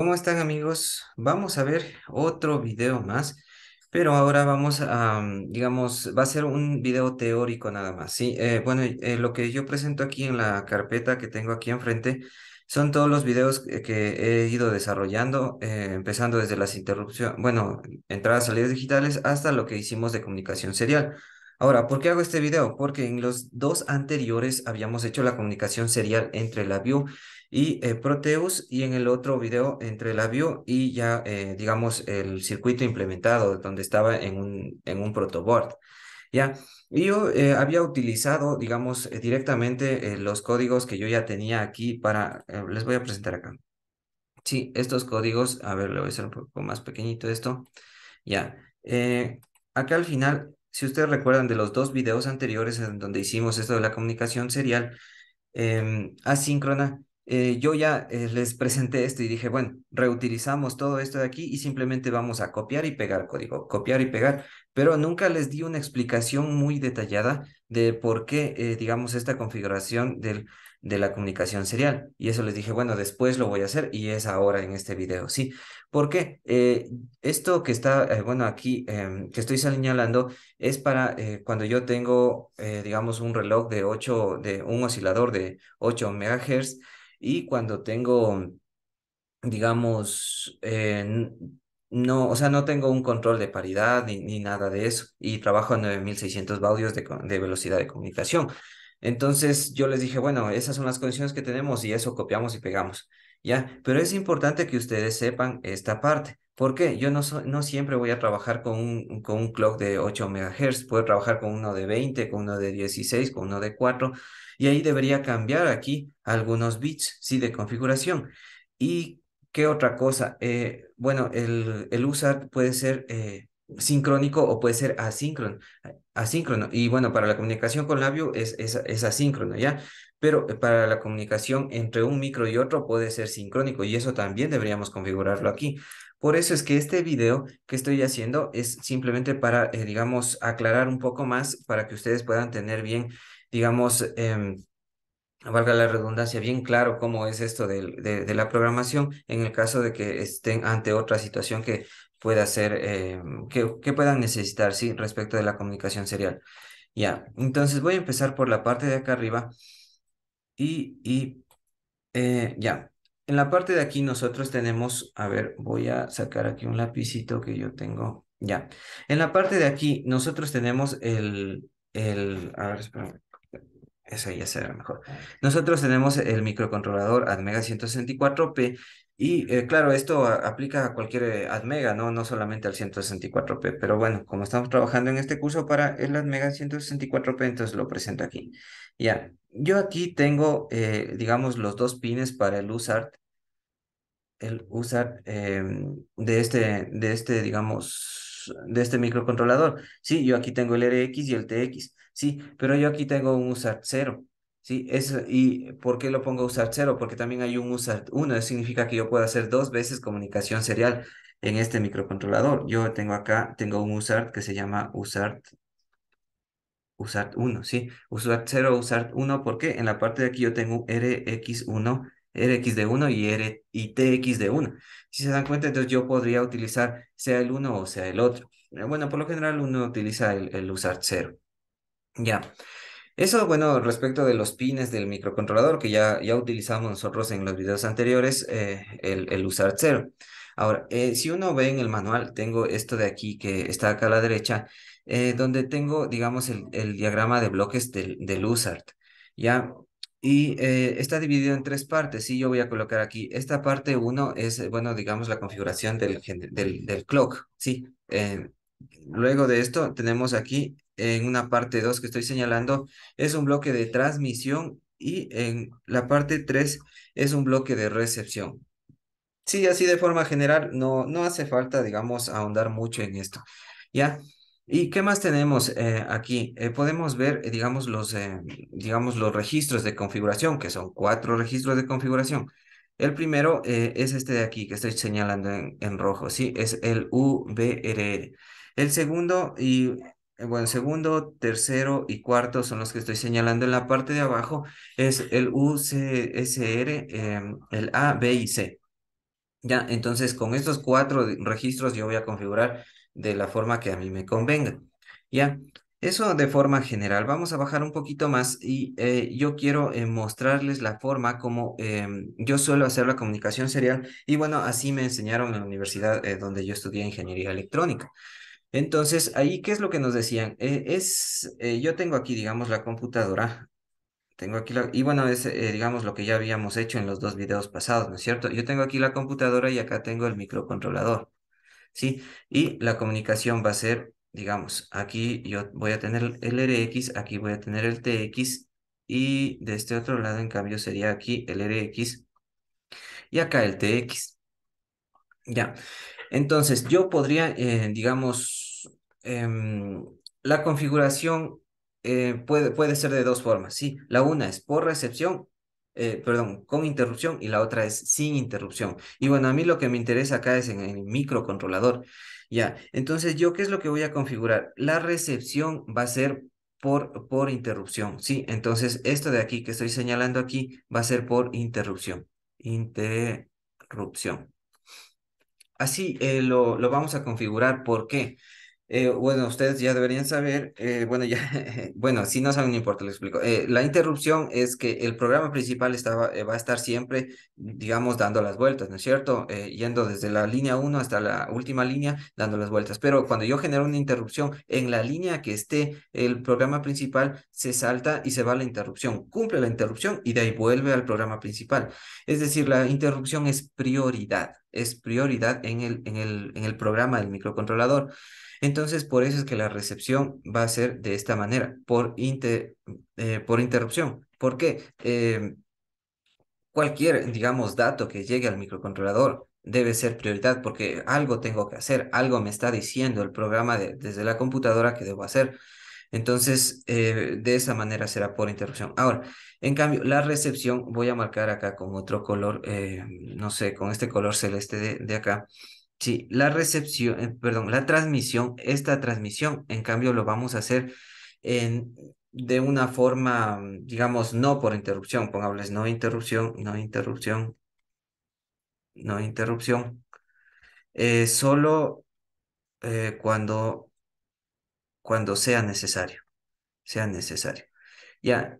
¿Cómo están amigos? Vamos a ver otro video más, pero ahora vamos a, mm, digamos, va a ser un video teórico nada más, ¿sí? Eh, bueno, eh, lo que yo presento aquí en la carpeta que tengo aquí enfrente son todos los videos que he ido desarrollando, eh, empezando desde las interrupciones, bueno, entradas, salidas digitales, hasta lo que hicimos de comunicación serial. Ahora, ¿por qué hago este video? Porque en los dos anteriores habíamos hecho la comunicación serial entre la view y eh, Proteus y en el otro video entre la view y ya eh, digamos el circuito implementado donde estaba en un, en un protoboard. Ya, yo eh, había utilizado, digamos, directamente los códigos que yo ya tenía aquí para, les voy a presentar acá. Sí, estos códigos, a ver, le voy a hacer un poco más pequeñito esto. Ya, acá al final, si ustedes recuerdan de los dos videos anteriores en donde hicimos esto de la comunicación serial em, asíncrona, eh, yo ya eh, les presenté esto y dije, bueno, reutilizamos todo esto de aquí y simplemente vamos a copiar y pegar código, copiar y pegar, pero nunca les di una explicación muy detallada de por qué, eh, digamos, esta configuración del, de la comunicación serial. Y eso les dije, bueno, después lo voy a hacer y es ahora en este video, ¿sí? Porque esto que está, bueno, aquí em, que estoy señalando es para cuando yo tengo, digamos, un reloj de 8, de un oscilador de 8 megahertz, y cuando tengo, digamos, eh, no, o sea, no tengo un control de paridad ni, nada de eso y trabajo en 9600 baudios de, de velocidad de comunicación. Entonces yo les dije, bueno, esas son las condiciones que tenemos y eso copiamos y pegamos. ¿ya? Pero es importante que ustedes sepan esta parte. ¿Por qué? Yo no, no siempre voy a trabajar con un, con un clock de 8 MHz, puedo trabajar con uno de 20, con uno de 16, con uno de 4, y ahí debería cambiar aquí algunos bits, sí, de configuración. ¿Y qué otra cosa? Eh, bueno, el, el USART puede ser eh, sincrónico o puede ser asíncrono, asíncrono. Y bueno, para la comunicación con labio es, es, es asíncrono, ¿ya? pero eh, para la comunicación entre un micro y otro puede ser sincrónico y eso también deberíamos configurarlo aquí. Por eso es que este video que estoy haciendo es simplemente para, eh, digamos, aclarar un poco más para que ustedes puedan tener bien, digamos, em, valga la redundancia, bien claro cómo es esto de, la programación en el caso de que estén ante otra situación que pueda ser, em, que, que puedan necesitar, sí, respecto de la comunicación serial. Ya, entonces voy a empezar por la parte de acá arriba y, eh, ya, en la parte de aquí nosotros tenemos, a ver, voy a sacar aquí un lapicito que yo tengo, ya. En la parte de aquí nosotros tenemos el, el, a ver, espérame. Eso ya será mejor. Nosotros tenemos el microcontrolador ADMEGA 164P y eh, claro, esto aplica a cualquier eh, ADMEGA, ¿no? no solamente al 164P, pero bueno, como estamos trabajando en este curso para el ADMEGA 164P, entonces lo presento aquí. Ya, yo aquí tengo, eh, digamos, los dos pines para el USART, el USART em, de, este, de este, digamos, de este microcontrolador. Sí, yo aquí tengo el RX y el TX, sí, pero yo aquí tengo un USART 0. Sí, es ¿y por qué lo pongo USART 0? Porque también hay un USART 1, eso significa que yo puedo hacer dos veces comunicación serial en este microcontrolador. Yo tengo acá, tengo un USART que se llama USART usar 1, ¿sí? Usar 0, usar 1, porque en la parte de aquí yo tengo RX1, RX de 1 y, R, TX de 1. Si se dan cuenta, entonces yo podría utilizar sea el 1 o sea el otro. Eh, bueno, por lo general uno utiliza el, usar 0. Ya. Eso, bueno, respecto de los pines del microcontrolador, que ya, ya utilizamos nosotros en los videos anteriores, eh, el, el usar 0. Ahora, eh, si uno ve en el manual, tengo esto de aquí que está acá a la derecha, eh, donde tengo, digamos, el, diagrama de bloques del, del USART, ¿ya? Y eh, está dividido en tres partes, y yo voy a colocar aquí, esta parte uno es, eh, bueno, digamos, la configuración del, del, clock, ¿sí? luego de esto tenemos aquí en una parte 2 que estoy señalando, es un bloque de transmisión y en la parte 3 es un bloque de recepción. Sí, así de forma general, no, no hace falta, digamos, ahondar mucho en esto. ¿Ya? ¿Y qué más tenemos eh, aquí? Eh, podemos ver, digamos, los, eh, digamos, los registros de configuración, que son cuatro registros de configuración. El primero es este de aquí, que estoy señalando en, rojo, ¿sí? Es el VRR. El segundo y bueno, segundo, tercero y cuarto son los que estoy señalando en la parte de abajo, es el UCSR, em, el A, B y C. Ya, entonces con estos cuatro registros yo voy a configurar de la forma que a mí me convenga. Ya, eso de forma general. Vamos a bajar un poquito más y eh, yo quiero eh, mostrarles la forma como em, yo suelo hacer la comunicación serial y bueno, así me enseñaron en la universidad eh, donde yo estudié ingeniería electrónica. Entonces, ahí, ¿qué es lo que nos decían? es, yo tengo aquí, digamos, la computadora tengo aquí la, y bueno, es digamos lo que ya habíamos hecho en los dos videos pasados, ¿no es cierto? Yo tengo aquí la computadora y acá tengo el microcontrolador. ¿sí? Y la comunicación va a ser, digamos, aquí yo voy a tener el RX, aquí voy a tener el TX, y de este otro lado, en cambio, sería aquí el RX y acá el TX. Ya, entonces yo podría, eh, digamos, em, la configuración eh, puede, puede ser de dos formas, ¿sí? La una es por recepción eh, perdón, con interrupción y la otra es sin interrupción. Y bueno, a mí lo que me interesa acá es en el microcontrolador. Ya, entonces yo qué es lo que voy a configurar? La recepción va a ser por, por interrupción, ¿sí? Entonces esto de aquí que estoy señalando aquí va a ser por interrupción. Interrupción. Así eh, lo, vamos a configurar. ¿Por qué? Eh, bueno, ustedes ya deberían saber, eh, bueno, ya, bueno, si no saben, no importa, les explico. Eh, la interrupción es que el programa principal estaba, va a estar siempre, digamos, dando las vueltas, ¿no es cierto? yendo desde la línea 1 hasta la última línea, dando las vueltas. Pero cuando yo genero una interrupción en la línea que esté el programa principal, se salta y se va la interrupción, cumple la interrupción y de ahí vuelve al programa principal. Es decir, la interrupción es prioridad, es prioridad en el, en el, en el programa del microcontrolador. Entonces, por eso es que la recepción va a ser de esta manera, por, eh, por interrupción. ¿Por qué? Eh, cualquier, digamos, dato que llegue al microcontrolador debe ser prioridad porque algo tengo que hacer, algo me está diciendo el programa desde la computadora que debo hacer. Entonces, eh, de esa manera será por interrupción. Ahora, en cambio, la recepción voy a marcar acá con otro color, no sé, con este color celeste de acá. Sí, la recepción, eh, perdón, la transmisión, esta transmisión, en cambio, lo vamos a hacer en, de una forma, mm, digamos, no por interrupción, pongámosles no interrupción, no interrupción, no interrupción, eh, solo eh, cuando, cuando sea necesario, sea necesario. Ya,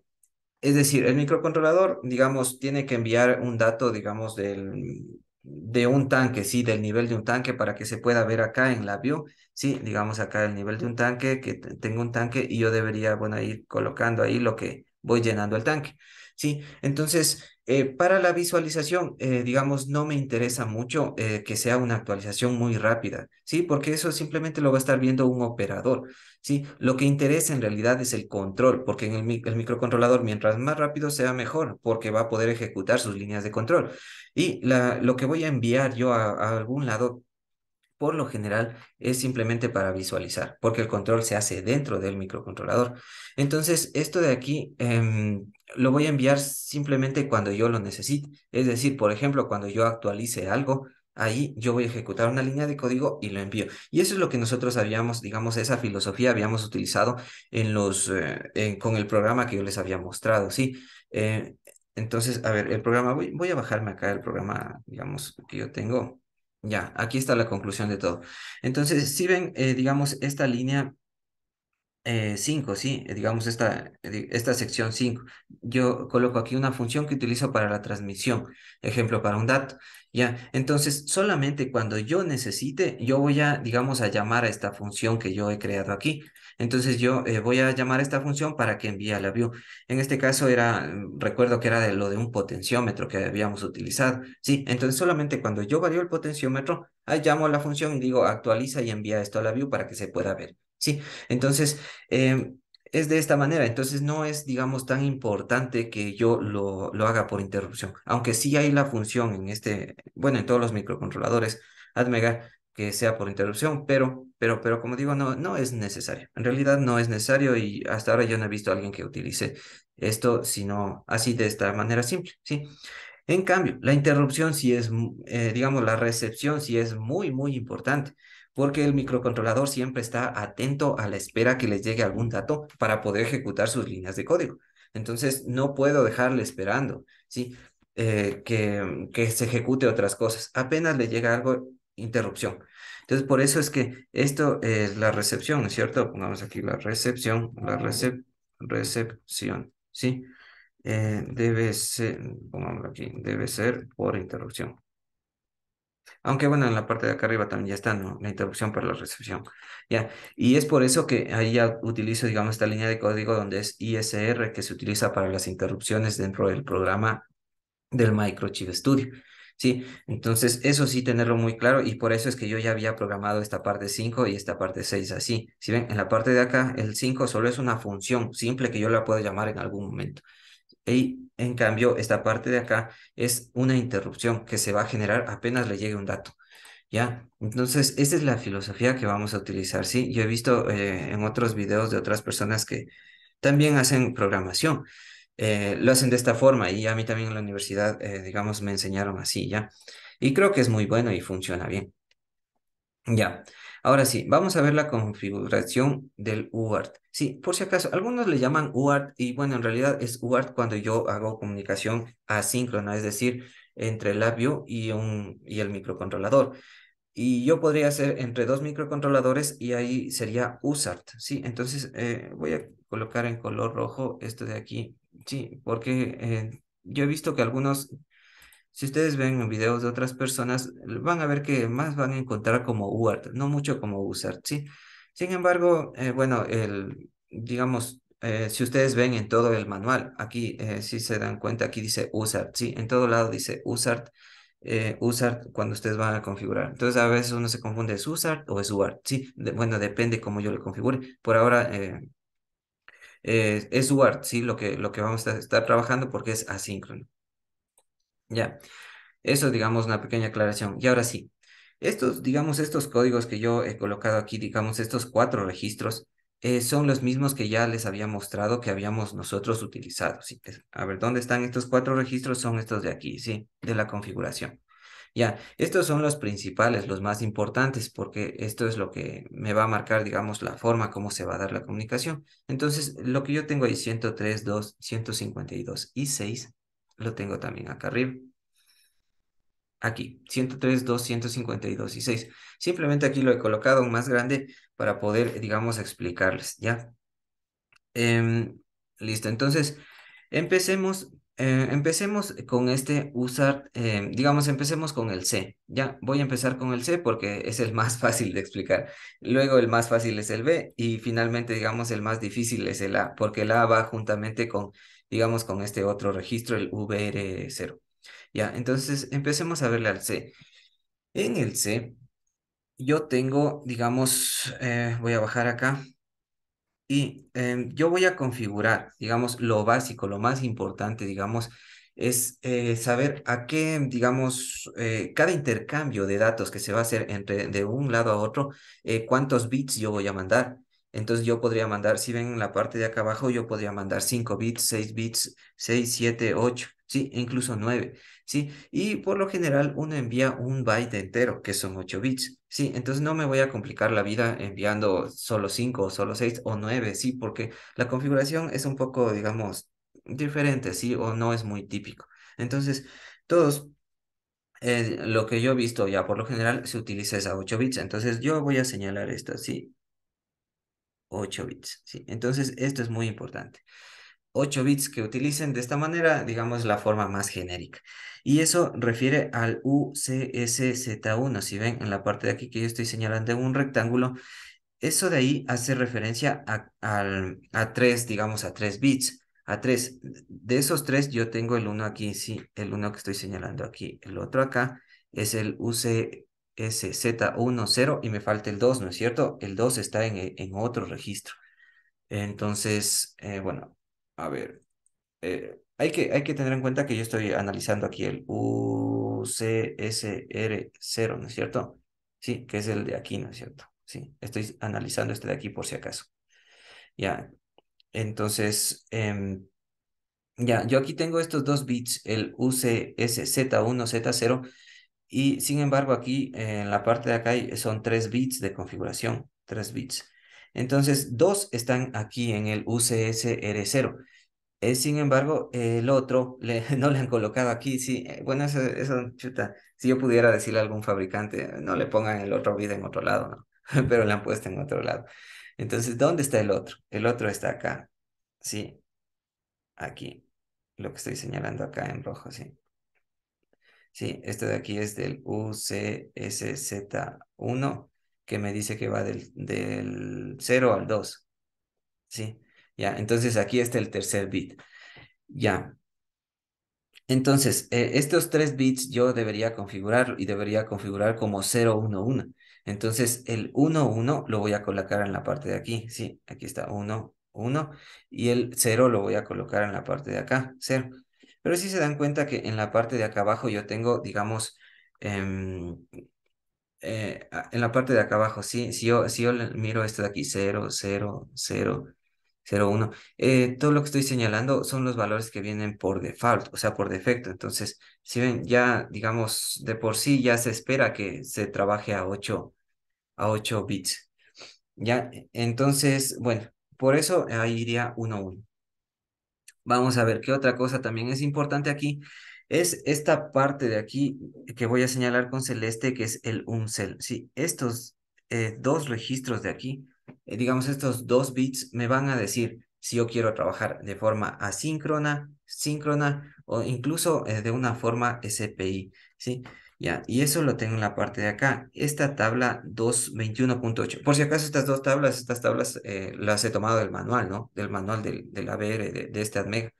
es decir, el microcontrolador, digamos, tiene que enviar un dato, digamos, del de un tanque, sí, del nivel de un tanque para que se pueda ver acá en la view, sí, digamos acá el nivel de un tanque, que tengo un tanque y yo debería, bueno, ir colocando ahí lo que voy llenando el tanque, sí, entonces eh, para la visualización, eh, digamos, no me interesa mucho eh, que sea una actualización muy rápida, ¿sí? Porque eso simplemente lo va a estar viendo un operador, ¿sí? Lo que interesa en realidad es el control, porque en el, microcontrolador, mientras más rápido sea mejor, porque va a poder ejecutar sus líneas de control. Y lo que voy a enviar yo a, algún lado por lo general es simplemente para visualizar, porque el control se hace dentro del microcontrolador. Entonces, esto de aquí em, lo voy a enviar simplemente cuando yo lo necesite. Es decir, por ejemplo, cuando yo actualice algo, ahí yo voy a ejecutar una línea de código y lo envío. Y eso es lo que nosotros habíamos, digamos, esa filosofía habíamos utilizado en los, eh, con el programa que yo les había mostrado, ¿sí? Eh, entonces, a ver, el programa, voy, voy a bajarme acá el programa, digamos, que yo tengo. Ya, aquí está la conclusión de todo. Entonces, si ven, eh, digamos, esta línea 5, eh, sí, eh, digamos esta, eh, esta sección 5. Yo coloco aquí una función que utilizo para la transmisión, ejemplo, para un dato. Ya, entonces solamente cuando yo necesite, yo voy a, digamos, a llamar a esta función que yo he creado aquí. Entonces yo voy a llamar a esta función para que envíe a la view. En este caso era, mm, recuerdo que era de lo de un potenciómetro que habíamos utilizado. Sí, entonces solamente cuando yo varío el potenciómetro, llamo a la función y digo actualiza y envía esto a la view para que se pueda ver. ¿sí? Entonces, em, es de esta manera. Entonces no es, digamos, tan importante que yo lo, lo, haga por interrupción. Aunque sí hay la función en este, bueno, en todos los microcontroladores, ADMEGA, que sea por interrupción, pero, pero, pero como digo, no, no es necesario. En realidad no es necesario y hasta ahora yo no he visto a alguien que utilice esto, sino así de esta manera simple, ¿sí? En cambio, la interrupción sí es, eh, digamos, la recepción sí es muy, muy importante porque el microcontrolador siempre está atento a la espera que les llegue algún dato para poder ejecutar sus líneas de código. Entonces, no puedo dejarle esperando, ¿sí? Eh, que, se ejecute otras cosas. Apenas le llega algo, interrupción. Entonces, por eso es que esto es eh, la recepción, ¿es cierto? Pongamos aquí la recepción, la recepción, ¿sí? Eh, debe ser, pongamos aquí, debe ser por interrupción. Aunque bueno, en la parte de acá arriba también ya está, ¿no? La interrupción para la recepción. Ya. Y es por eso que ahí ya utilizo, digamos, esta línea de código donde es ISR que se utiliza para las interrupciones dentro del programa del Microchip Studio. ¿sí? Entonces, eso sí tenerlo muy claro y por eso es que yo ya había programado esta parte 5 y esta parte 6 así. Si ven, en la parte de acá, el 5 solo es una función simple que yo la puedo llamar en algún momento. Y en cambio, esta parte de acá es una interrupción que se va a generar apenas le llegue un dato. ¿Ya? Entonces, esa es la filosofía que vamos a utilizar, ¿sí? Yo he visto eh, en otros videos de otras personas que también hacen programación. Eh, lo hacen de esta forma y a mí también en la universidad, eh, digamos, me enseñaron así, ¿ya? Y creo que es muy bueno y funciona bien. Ya. Ahora sí, vamos a ver la configuración del UART. Sí, por si acaso, algunos le llaman UART y bueno, en realidad es UART cuando yo hago comunicación asíncrona, es decir, entre el labio y, un, y el microcontrolador. Y yo podría hacer entre dos microcontroladores y ahí sería USART, ¿sí? Entonces eh, voy a colocar en color rojo esto de aquí, sí, porque eh, yo he visto que algunos si ustedes ven videos de otras personas, van a ver que más van a encontrar como UART, no mucho como USART, ¿sí? Sin embargo, eh, bueno, digamos, eh, si ustedes ven en todo el manual, aquí eh, si se dan cuenta, aquí dice USART, ¿sí? En todo lado dice USART, USART cuando ustedes van a configurar. Entonces, a veces uno se confunde, ¿es USART o es UART? ¿Sí? bueno, depende cómo yo lo configure. Por ahora... es UART, ¿sí? Lo que, lo que vamos a estar trabajando porque es asíncrono. Ya, eso digamos una pequeña aclaración. Y ahora sí, estos, digamos, estos códigos que yo he colocado aquí, digamos, estos cuatro registros, eh, son los mismos que ya les había mostrado que habíamos nosotros utilizado. A ver, ¿dónde están estos cuatro registros? Son estos de aquí, ¿sí? De la configuración. Ya, estos son los principales, los más importantes, porque esto es lo que me va a marcar, digamos, la forma como se va a dar la comunicación. Entonces, lo que yo tengo ahí, 103, 2, 152 y 6, lo tengo también acá arriba. Aquí, 103, 2, 152 y 6. Simplemente aquí lo he colocado más grande para poder, digamos, explicarles, ¿ya? Em, listo, entonces, empecemos, eh, empecemos con este usar, eh, digamos, empecemos con el C, ¿ya? Voy a empezar con el C porque es el más fácil de explicar. Luego el más fácil es el B y finalmente, digamos, el más difícil es el A, porque el A va juntamente con digamos, con este otro registro, el VR0. Ya, entonces empecemos a verle al C. En el C, yo tengo, digamos, eh, voy a bajar acá. Y em, yo voy a configurar, digamos, lo básico, lo más importante, digamos, es eh, saber a qué, digamos, eh, cada intercambio de datos que se va a hacer entre, de un lado a otro, cuántos bits yo voy a mandar, entonces yo podría mandar, si ven en la parte de acá abajo, yo podría mandar 5 bits, 6 bits, 6, 7, 8, ¿sí? E incluso 9, ¿sí? Y por lo general uno envía un byte entero, que son 8 bits, ¿sí? Entonces no me voy a complicar la vida enviando solo 5 o solo 6 o 9, ¿sí? Porque la configuración es un poco, digamos, diferente, ¿sí? O no es muy típico. Entonces, todos eh, lo que yo he visto ya por lo general se utiliza esa 8 bits. Entonces yo voy a señalar esto, ¿sí? 8 bits. ¿sí? Entonces, esto es muy importante. 8 bits que utilicen de esta manera, digamos, la forma más genérica. Y eso refiere al UCSZ1. Si ven en la parte de aquí que yo estoy señalando un rectángulo, eso de ahí hace referencia a, 3, digamos, a 3 bits. A 3. De esos 3 yo tengo el 1 aquí, sí, el 1 que estoy señalando aquí. El otro acá es el UCSZ1, es Z10 y me falta el 2, ¿no es cierto? El 2 está en, eh, en otro registro. Entonces, eh, bueno, a ver, eh, hay, que, hay que tener en cuenta que yo estoy analizando aquí el UCSR0, ¿no es cierto? Sí, que es el de aquí, ¿no es cierto? Sí, estoy analizando este de aquí por si acaso. Ya, entonces, em, ya, yo aquí tengo estos dos bits, el UCSZ1, Z0, y sin embargo, aquí en la parte de acá eh, son tres bits de configuración, Tres bits. Entonces, dos están aquí en el UCSR0. es eh, sin embargo, el otro no le han colocado aquí. Sí, eh, bueno, eso, chuta, si yo pudiera decirle a algún fabricante, no le pongan el otro bit en otro lado, ¿no? pero le han puesto en otro lado. Entonces, ¿dónde está el otro? El otro está acá, sí, aquí, lo que estoy señalando acá en rojo, sí. Sí, este de aquí es del UCSZ1 que me dice que va del, 0 al 2. Sí, ya, entonces aquí está el tercer bit. Ya. Entonces, eh, estos tres bits yo debería configurar y debería configurar como 0, 1, 1. Entonces, el 1, 1 lo voy a colocar en la parte de aquí. Sí, aquí está 1, 1. Y el 0 lo voy a colocar en la parte de acá, 0. Pero sí se dan cuenta que en la parte de acá abajo yo tengo, digamos, em, eh, en la parte de acá abajo, sí, si yo, si yo miro esto de aquí, 0, 0, 0, 0, 1, todo lo que estoy señalando son los valores que vienen por default, o sea, por defecto. Entonces, si ven, ya, digamos, de por sí ya se espera que se trabaje a 8, a 8 bits. Ya, entonces, bueno, por eso ahí iría 1, 1. Vamos a ver qué otra cosa también es importante aquí. Es esta parte de aquí que voy a señalar con celeste, que es el UNCEL, Sí, estos eh, dos registros de aquí, eh, digamos estos dos bits, me van a decir si yo quiero trabajar de forma asíncrona, síncrona o incluso eh, de una forma SPI. ¿sí? Y eso lo tengo en la parte de acá, esta tabla 221.8. Por si acaso estas dos tablas, estas tablas eh, las he tomado del manual, ¿no? Del manual del, ABR, de, este ADMEG.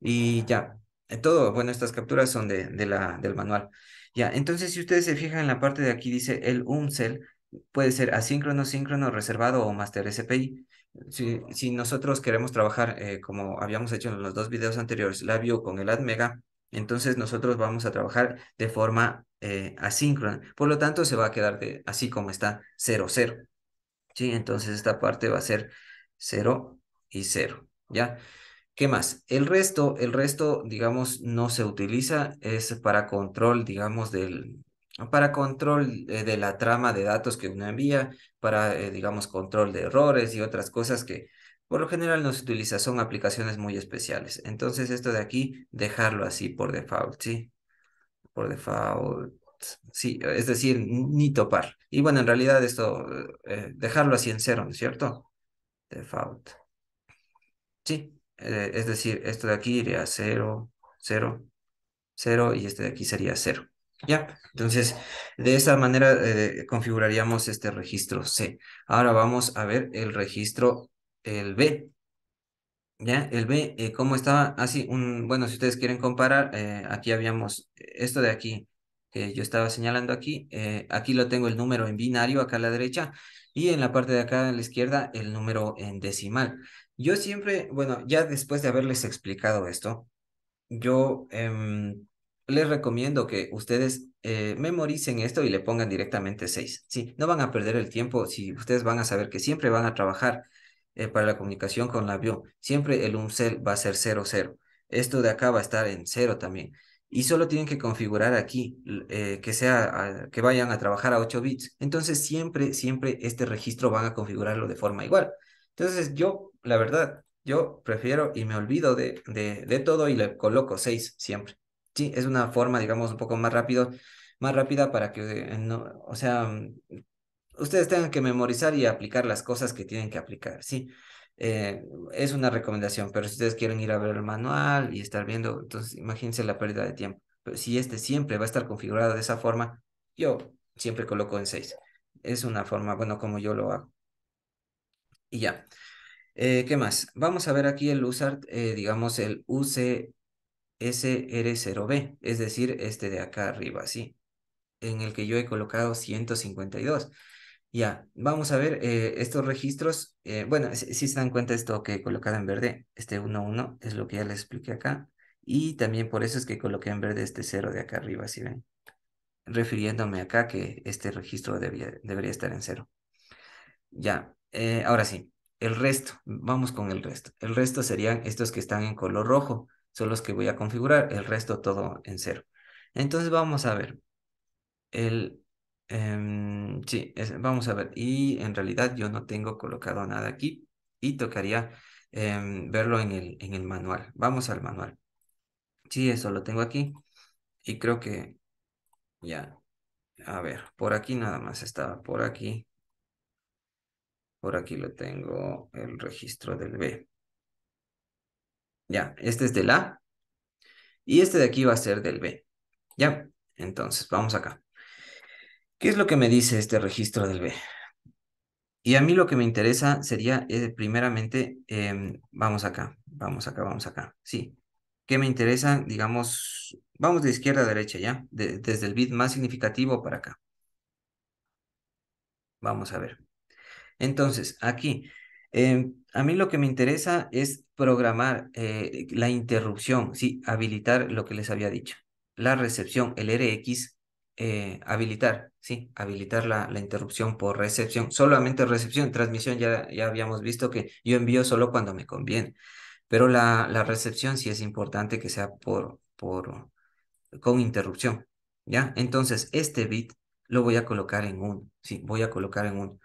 Y ya, eh, todo, bueno, estas capturas son de, de la, del manual. Ya, entonces si ustedes se fijan en la parte de aquí dice el uncel puede ser asíncrono, síncrono, reservado o master SPI. Si, si nosotros queremos trabajar, eh, como habíamos hecho en los dos videos anteriores, la view con el ADMEGA, entonces nosotros vamos a trabajar de forma eh, asíncrona. Por lo tanto, se va a quedar así como está 0, 0. ¿Sí? Entonces esta parte va a ser 0 y 0. ¿Ya? ¿Qué más? El resto, el resto, digamos, no se utiliza, es para control, digamos, del, para control eh, de la trama de datos que uno envía, para, eh, digamos, control de errores y otras cosas que por lo general no se utiliza, son aplicaciones muy especiales. Entonces esto de aquí, dejarlo así por default, ¿sí? Por default, sí, es decir, ni topar. Y bueno, en realidad esto, eh, dejarlo así en cero, ¿no es cierto? Default. Sí, eh, es decir, esto de aquí iría a cero, cero, cero, y este de aquí sería cero. ¿Ya? Entonces, de esa manera eh, configuraríamos este registro C. Ahora vamos a ver el registro el B. ¿Ya? El B, eh, ¿cómo estaba? Así, ah, un, bueno, si ustedes quieren comparar, eh, aquí habíamos, esto de aquí, que yo estaba señalando aquí, eh, aquí lo tengo el número en binario, acá a la derecha, y en la parte de acá a la izquierda, el número en decimal. Yo siempre, bueno, ya después de haberles explicado esto, yo em, les recomiendo que ustedes memoricen esto y le pongan directamente 6. Sí, no van a perder el tiempo si ustedes van a saber que siempre van a trabajar eh, para la comunicación con la avión. Siempre el umcel va a ser 00. Esto de acá va a estar en 0 también. Y solo tienen que configurar aquí eh, que, sea, que vayan a trabajar a 8 bits. Entonces siempre, siempre este registro van a configurarlo de forma igual. Entonces yo, la verdad, yo prefiero y me olvido de, de, todo y le coloco 6 siempre. Sí, es una forma, digamos, un poco más rápido, más rápida para que, eh, no, o sea, ustedes tengan que memorizar y aplicar las cosas que tienen que aplicar, ¿sí? Eh, es una recomendación, pero si ustedes quieren ir a ver el manual y estar viendo, entonces imagínense la pérdida de tiempo. Pero si este siempre va a estar configurado de esa forma, yo siempre coloco en 6. Es una forma, bueno, como yo lo hago. Y ya. Eh, ¿Qué más? Vamos a ver aquí el usar, eh, digamos, el UCSR0B, es decir, este de acá arriba, ¿sí? En el que yo he colocado 152. Ya, vamos a ver eh, estos registros. Eh, bueno, si, se dan cuenta esto que he colocado en verde, este 1-1 es lo que ya les expliqué acá. Y también por eso es que coloqué en verde este 0 de acá arriba, si ven. Refiriéndome acá que este registro debería estar en 0. Ya, eh, ahora sí, el resto, vamos con el resto. El resto serían estos que están en color rojo, son los que voy a configurar, el resto todo en 0. Entonces vamos a ver. El, Em, sí, vamos a ver. Y en realidad yo no tengo colocado nada aquí y tocaría em, verlo en el, en el manual. Vamos al manual. Sí, eso lo tengo aquí y creo que ya. A ver, por aquí nada más estaba, por aquí. Por aquí lo tengo el registro del B. Ya, este es del A y este de aquí va a ser del B. Ya, entonces vamos acá. ¿Qué es lo que me dice este registro del B? Y a mí lo que me interesa sería, eh, primeramente, em, vamos acá, vamos acá, vamos acá, sí. ¿Qué me interesa? Digamos, vamos de izquierda a derecha, ¿ya? desde el bit más significativo para acá. Vamos a ver. Entonces, aquí, em, a mí lo que me interesa es programar eh, la interrupción, sí, habilitar lo que les había dicho. La recepción, el RX, eh, habilitar, sí, habilitar la, la, interrupción por recepción, solamente recepción, transmisión ya, ya habíamos visto que yo envío solo cuando me conviene, pero la, la recepción sí es importante que sea por, por, con interrupción, ¿ya? Entonces, este bit lo voy a colocar en 1, sí, voy a colocar en 1,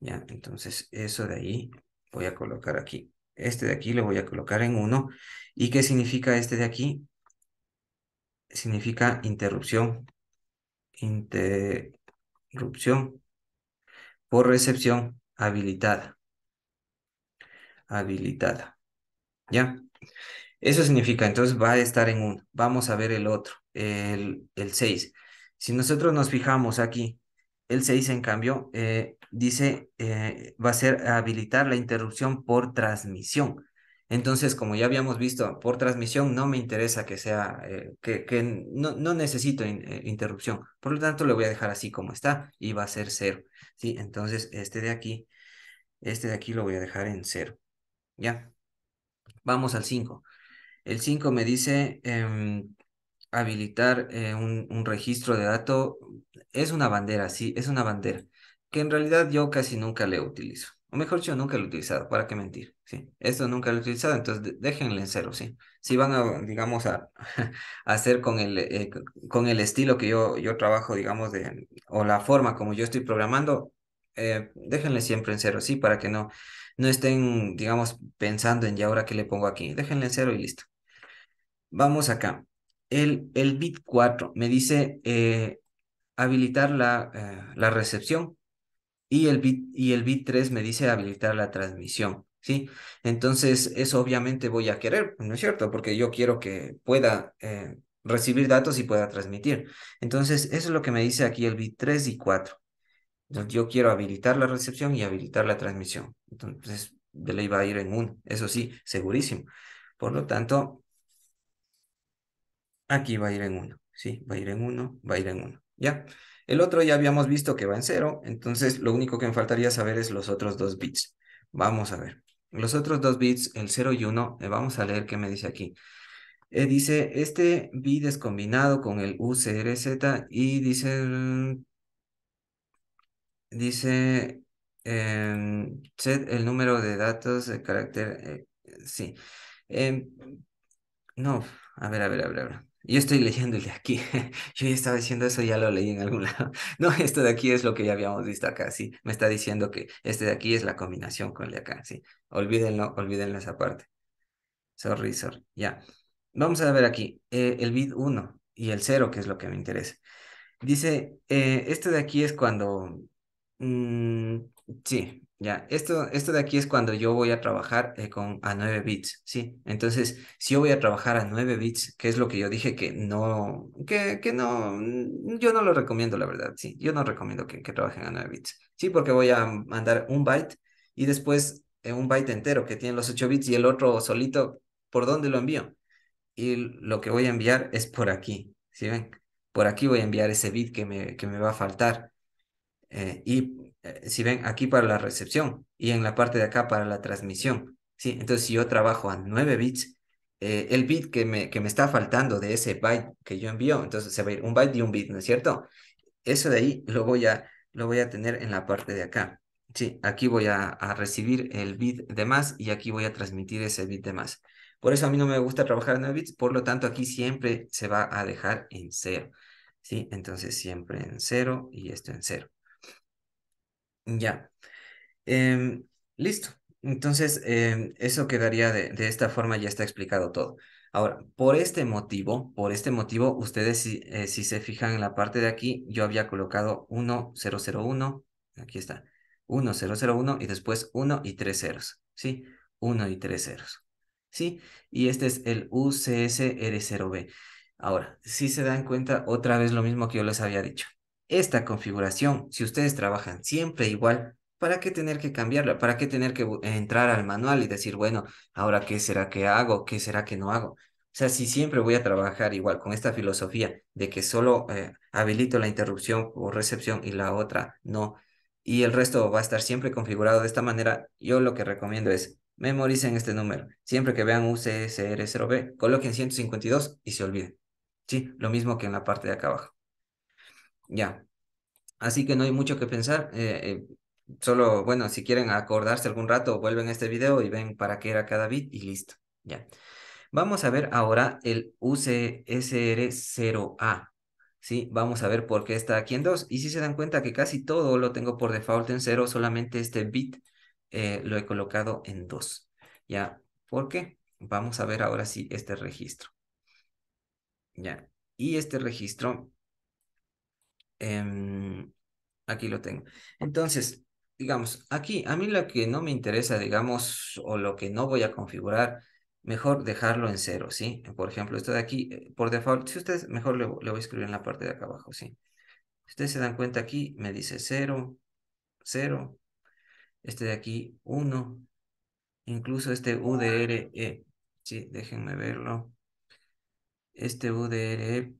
¿ya? Entonces, eso de ahí voy a colocar aquí, este de aquí lo voy a colocar en 1, ¿y qué significa este de aquí? Significa interrupción interrupción por recepción habilitada. Habilitada. ¿Ya? Eso significa, entonces va a estar en uno. Vamos a ver el otro, el 6. si nosotros nos fijamos aquí, el 6 en cambio eh, dice, eh, va a ser habilitar la interrupción por transmisión. Entonces, como ya habíamos visto, por transmisión no me interesa que sea, eh, que, no, necesito eh, interrupción. Por lo tanto, le voy a dejar así como está y va a ser cero. ¿sí? Entonces, este de aquí, este de aquí lo voy a dejar en cero. ¿Ya? Vamos al 5. El 5 me dice em, habilitar eh, un, un registro de dato. Es una bandera, sí, es una bandera, que en realidad yo casi nunca le utilizo. O mejor dicho, nunca lo he utilizado, ¿para qué mentir? ¿Sí? Esto nunca lo he utilizado, entonces déjenle en cero, ¿sí? Si van a, digamos, a, hacer con el, eh, con el estilo que yo, yo trabajo, digamos, de, o la forma como yo estoy programando, eh, déjenle siempre en cero, ¿sí? Para que no, no estén, digamos, pensando en, ya ahora qué le pongo aquí? Déjenle en cero y listo. Vamos acá. El, el bit 4 me dice eh, habilitar la, la recepción y el bit, y el bit 3 me dice habilitar la transmisión. ¿sí? Entonces, eso obviamente voy a querer, ¿no es cierto? Porque yo quiero que pueda eh, recibir datos y pueda transmitir. Entonces, eso es lo que me dice aquí el bit 3 y 4. yo quiero habilitar la recepción y habilitar la transmisión. Entonces, de ley va a ir en 1, eso sí, segurísimo. Por lo tanto, aquí va a ir en 1, ¿sí? Va a ir en 1, va a ir en 1, ¿ya? El otro ya habíamos visto que va en cero, entonces lo único que me faltaría saber es los otros dos bits. Vamos a ver. Los otros dos bits, el 0 y 1, eh, vamos a leer qué me dice aquí. Eh, dice, este bit es combinado con el UCRZ y dice, dice, em, set el número de datos de carácter, eh, sí. Em, no, a ver, a ver, a ver, a ver. Yo estoy leyendo el de aquí. Yo ya estaba diciendo eso, ya lo leí en algún lado. No, esto de aquí es lo que ya habíamos visto acá, sí. Me está diciendo que este de aquí es la combinación con el de acá, sí. Olvídenlo, olvídenlo esa parte. Sorry, sorry. Ya. Vamos a ver aquí eh, el bit 1 y el 0, que es lo que me interesa. Dice, esto eh, este de aquí es cuando... Mm, sí, ya, esto, esto de aquí es cuando yo voy a trabajar eh, con, a 9 bits, ¿sí? Entonces, si yo voy a trabajar a 9 bits, que es lo que yo dije que no, que, que no, mm, yo no lo recomiendo, la verdad, sí. Yo no recomiendo que, trabajen a 9 bits, ¿sí? Porque voy a mandar un byte y después eh, un byte entero que tiene los 8 bits y el otro solito, ¿por dónde lo envío? Y lo que voy a enviar es por aquí, ¿sí ven? Por aquí voy a enviar ese bit que me, que me va a faltar. Eh, y eh, si ven aquí para la recepción y en la parte de acá para la transmisión. ¿sí? Entonces, si yo trabajo a 9 bits, eh, el bit que me, que me está faltando de ese byte que yo envío, entonces se va a ir un byte y un bit, ¿no es cierto? Eso de ahí lo voy a, lo voy a tener en la parte de acá. Sí, aquí voy a, recibir el bit de más y aquí voy a transmitir ese bit de más. Por eso a mí no me gusta trabajar en 9 bits, por lo tanto aquí siempre se va a dejar en cero. ¿sí? Entonces siempre en cero y esto en cero. Ya. Em, listo. Entonces, em, eso quedaría de, esta forma, ya está explicado todo. Ahora, por este motivo, por este motivo, ustedes si, eh, si se fijan en la parte de aquí, yo había colocado 1001, aquí está, 1001 y después 1 y 3 ceros, ¿sí? 1 y 3 ceros, ¿sí? Y este es el UCSR0B. Ahora, si se dan cuenta, otra vez lo mismo que yo les había dicho esta configuración, si ustedes trabajan siempre igual, ¿para qué tener que cambiarla? ¿Para qué tener que entrar al manual y decir, bueno, ahora qué será que hago? ¿Qué será que no hago? O sea, si siempre voy a trabajar igual con esta filosofía de que solo eh, habilito la interrupción o recepción y la otra no, y el resto va a estar siempre configurado de esta manera, yo lo que recomiendo es memoricen este número. Siempre que vean UCSR0B, coloquen 152 y se olviden. Sí, lo mismo que en la parte de acá abajo. Ya. Así que no hay mucho que pensar. Eh, eh, solo, bueno, si quieren acordarse algún rato, vuelven a este video y ven para qué era cada bit y listo. Ya. Vamos a ver ahora el UCSR0A. ¿sí? Vamos a ver por qué está aquí en 2. Y si se dan cuenta que casi todo lo tengo por default en 0, solamente este bit eh, lo he colocado en 2. ¿Ya? ¿Por qué? Vamos a ver ahora sí este registro. ¿Ya? Y este registro Em, aquí lo tengo. Entonces, digamos, aquí a mí lo que no me interesa, digamos, o lo que no voy a configurar, mejor dejarlo en cero, ¿sí? Por ejemplo, esto de aquí, eh, por default, si ustedes, mejor le, voy a escribir en la parte de acá abajo, ¿sí? Si ustedes se dan cuenta aquí, me dice cero, cero, este de aquí, uno, incluso este UDRE, e, ¿sí? Déjenme verlo. Este UDRE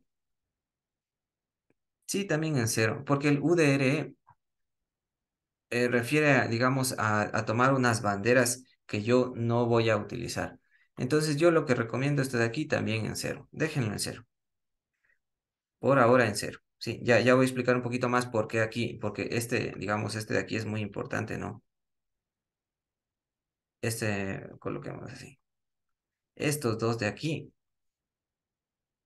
Sí, también en cero, porque el UDRE eh, refiere, digamos, a, tomar unas banderas que yo no voy a utilizar. Entonces yo lo que recomiendo este de aquí también en cero. Déjenlo en cero. Por ahora en cero. Sí, ya, ya voy a explicar un poquito más por qué aquí, porque este, digamos, este de aquí es muy importante, ¿no? Este, coloquemos así. Estos dos de aquí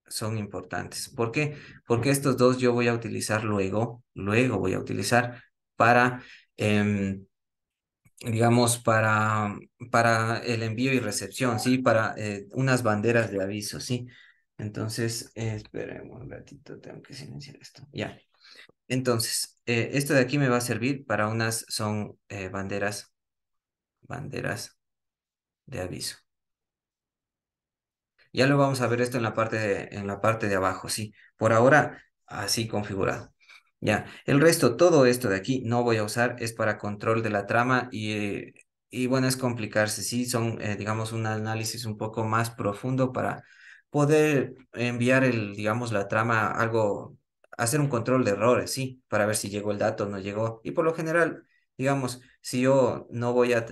son importantes. ¿Por qué? Porque estos dos yo voy a utilizar luego, luego voy a utilizar para, em, digamos, para, para el envío y recepción, ¿sí? Para eh, unas banderas de aviso, ¿sí? Entonces, esperemos un ratito, tengo que silenciar esto. Ya. Entonces, eh, esto de aquí me va a servir para unas, son eh, banderas, banderas de aviso. Ya lo vamos a ver esto en la parte de, en la parte de abajo, ¿sí? Por ahora, así configurado. Ya, el resto, todo esto de aquí no voy a usar, es para control de la trama y, eh, bueno, es complicarse, sí, son, eh, digamos, un análisis un poco más profundo para poder enviar el, digamos, la trama algo, hacer un control de errores, sí, para ver si llegó el dato o no llegó. Y por lo general, Digamos, si yo no voy a,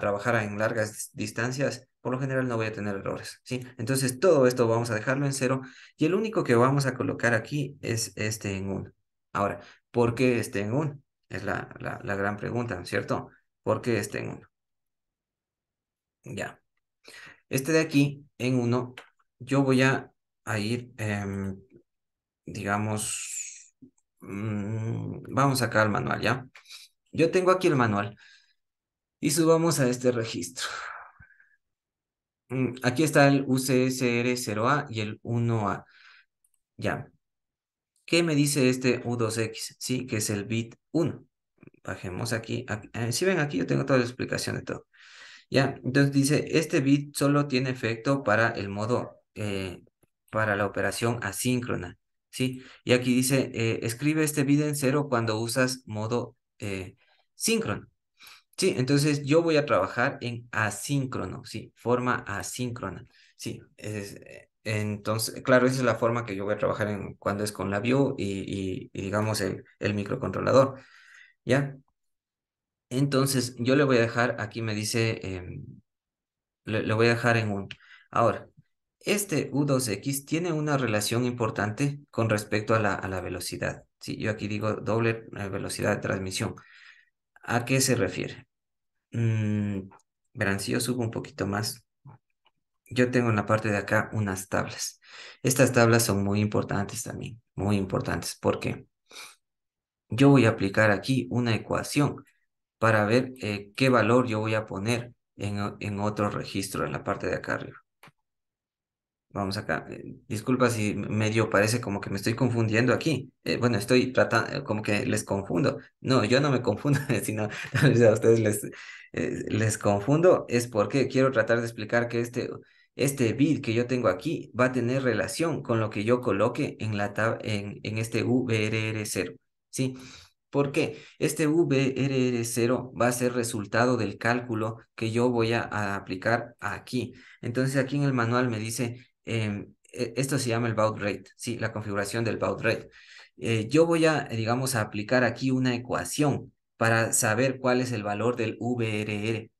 trabajar en largas distancias, por lo general no voy a tener errores, ¿sí? Entonces todo esto vamos a dejarlo en cero y el único que vamos a colocar aquí es este en uno Ahora, ¿por qué este en 1? Es la, la, la, gran pregunta, ¿cierto? ¿Por qué este en uno Ya. Este de aquí, en uno yo voy a, ir, em, digamos, mm, vamos acá al manual, ¿ya? Yo tengo aquí el manual y subamos a este registro. Mm, aquí está el UCSR0A y el 1A. Ya. ¿Qué me dice este U2X? Sí, que es el bit 1. Bajemos aquí. Eh, si ven aquí, yo tengo toda la explicación de todo. Ya, entonces dice, este bit solo tiene efecto para el modo, eh, para la operación asíncrona. ¿sí? Y aquí dice, eh, escribe este bit en cero cuando usas modo síncrono. Sí, entonces yo voy a trabajar en asíncrono, sí, forma asíncrona. Sí, eh, entonces, claro, esa es la forma que yo voy a trabajar en, cuando es con la view y, digamos el, microcontrolador. ¿Ya? Entonces, yo le voy a dejar, aquí me dice, em, le, voy a dejar en un. Ahora, este U2X tiene una relación importante con respecto a la, a la velocidad. ¿sí? Yo aquí digo doble eh, velocidad de transmisión. ¿A qué se refiere? Mm, verán, si yo subo un poquito más, yo tengo en la parte de acá unas tablas. Estas tablas son muy importantes también, muy importantes, porque yo voy a aplicar aquí una ecuación para ver eh, qué valor yo voy a poner en, en otro registro en la parte de acá arriba. Vamos acá. Eh, disculpa si medio parece como que me estoy confundiendo aquí. Eh, bueno, estoy tratando, eh, como que les confundo. No, yo no me confundo, sino a ustedes les, confundo. Es porque quiero tratar de explicar que este, este bid que yo tengo aquí va a tener relación con lo que yo coloque en, la en, este VRR0. ¿Sí? Porque este VRR0 va a ser resultado del cálculo que yo voy a, aplicar aquí. Entonces aquí en el manual me dice Em, e, esto se llama el baud rate, ¿sí? la configuración del baud rate. Eh, yo voy a, digamos, a aplicar aquí una ecuación para saber cuál es el valor del VRR.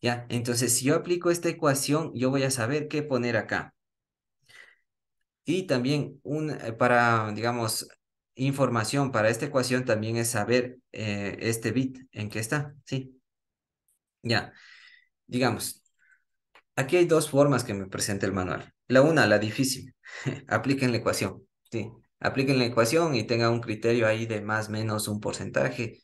¿Ya? Entonces, si yo aplico esta ecuación, yo voy a saber qué poner acá. Y también un, eh, para, digamos, información para esta ecuación también es saber eh, este bit en qué está, ¿sí? Ya, digamos, aquí hay dos formas que me presenta el manual. La una, la difícil. apliquen la ecuación. Sí, apliquen la ecuación y tengan un criterio ahí de más menos un porcentaje.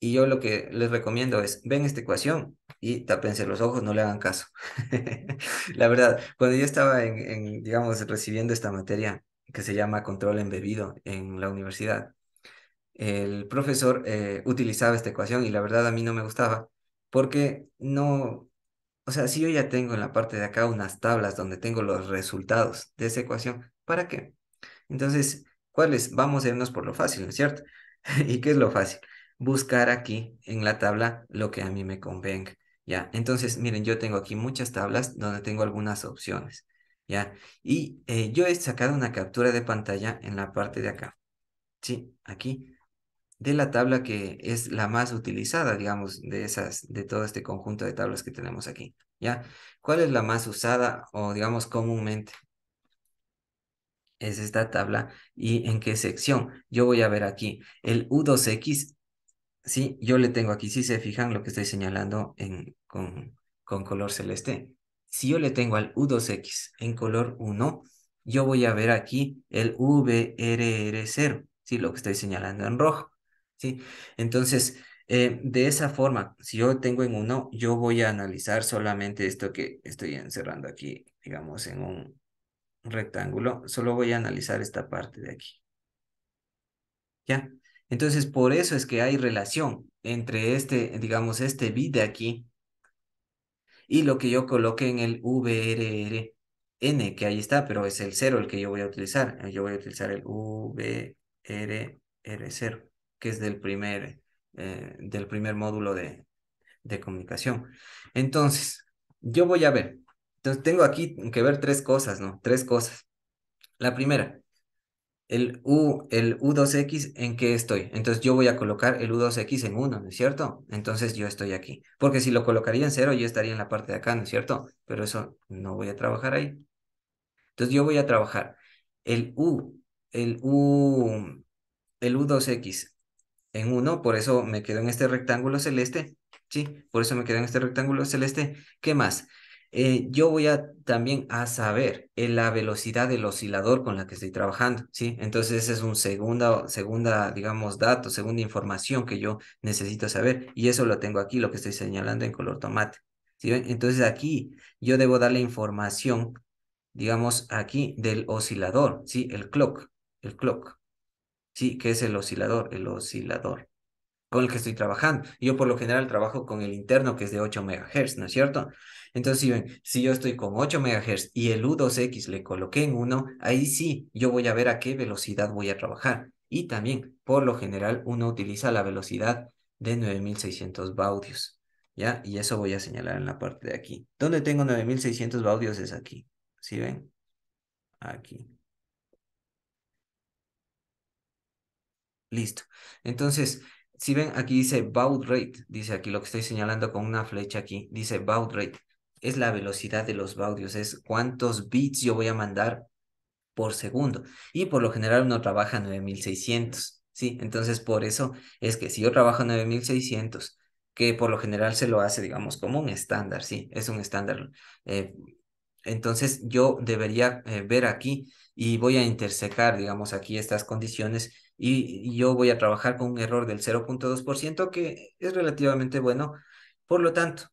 Y yo lo que les recomiendo es, ven esta ecuación y tapense los ojos, no le hagan caso. la verdad, cuando yo estaba en, digamos, recibiendo esta materia que se llama control embebido en la universidad, el profesor eh, utilizaba esta ecuación y la verdad a mí no me gustaba porque no, o sea, si yo ya tengo en la parte de acá unas tablas donde tengo los resultados de esa ecuación, ¿para qué? Entonces, ¿cuáles? Vamos a irnos por lo fácil, ¿no es cierto? ¿Y qué es lo fácil? Buscar aquí en la tabla lo que a mí me convenga, ¿ya? Entonces, miren, yo tengo aquí muchas tablas donde tengo algunas opciones, ¿ya? Y eh, yo he sacado una captura de pantalla en la parte de acá, ¿sí? Aquí, de la tabla que es la más utilizada, digamos, de esas, de todo este conjunto de tablas que tenemos aquí, ¿ya? ¿Cuál es la más usada o, digamos, comúnmente? Es esta tabla y en qué sección. Yo voy a ver aquí el U2X, ¿sí? Yo le tengo aquí, si se fijan lo que estoy señalando en, con, con color celeste. Si yo le tengo al U2X en color 1, yo voy a ver aquí el VRR0, ¿sí? Lo que estoy señalando en rojo. ¿sí? Entonces, eh, de esa forma, si yo tengo en uno, yo voy a analizar solamente esto que estoy encerrando aquí, digamos, en un rectángulo, solo voy a analizar esta parte de aquí. ¿Ya? Entonces, por eso es que hay relación entre este, digamos, este bit de aquí y lo que yo coloque en el VRRN, que ahí está, pero es el 0 el que yo voy a utilizar. Yo voy a utilizar el VRR0 que es del primer, eh, del primer módulo de, comunicación. Entonces, yo voy a ver. Entonces, tengo aquí que ver tres cosas, ¿no? Tres cosas. La primera, el, U, el U2X, ¿en qué estoy? Entonces yo voy a colocar el U2X en 1, ¿no es cierto? Entonces yo estoy aquí. Porque si lo colocaría en 0, yo estaría en la parte de acá, ¿no es cierto? Pero eso no voy a trabajar ahí. Entonces yo voy a trabajar el U, el U, el U2X en 1, por eso me quedo en este rectángulo celeste, ¿sí? Por eso me quedo en este rectángulo celeste. ¿Qué más? Eh, yo voy a también a saber eh, la velocidad del oscilador con la que estoy trabajando, ¿sí? Entonces ese es un segundo, segunda, digamos, dato, segunda información que yo necesito saber y eso lo tengo aquí, lo que estoy señalando en color tomate, ¿sí Entonces aquí yo debo dar la información, digamos, aquí del oscilador, ¿sí? El clock, el clock, ¿sí? Que es el oscilador, el oscilador con el que estoy trabajando. Yo por lo general trabajo con el interno que es de 8 MHz, ¿no es cierto? Entonces, si, ven, si yo estoy con 8 MHz y el U2X le coloqué en 1, ahí sí, yo voy a ver a qué velocidad voy a trabajar. Y también, por lo general, uno utiliza la velocidad de 9600 baudios, ¿ya? Y eso voy a señalar en la parte de aquí. ¿Dónde tengo 9600 baudios? Es aquí, ¿sí ven? Aquí. Listo. Entonces, si ven, aquí dice baud rate, dice aquí lo que estoy señalando con una flecha aquí, dice baud rate, es la velocidad de los baudios, es cuántos bits yo voy a mandar por segundo. Y por lo general uno trabaja 9600, ¿sí? Entonces, por eso es que si yo trabajo 9600, que por lo general se lo hace, digamos, como un estándar, ¿sí? Es un estándar. Eh, entonces, yo debería eh, ver aquí y voy a intersecar, digamos, aquí estas condiciones y, yo voy a trabajar con un error del 0.2% que es relativamente bueno. Por lo tanto,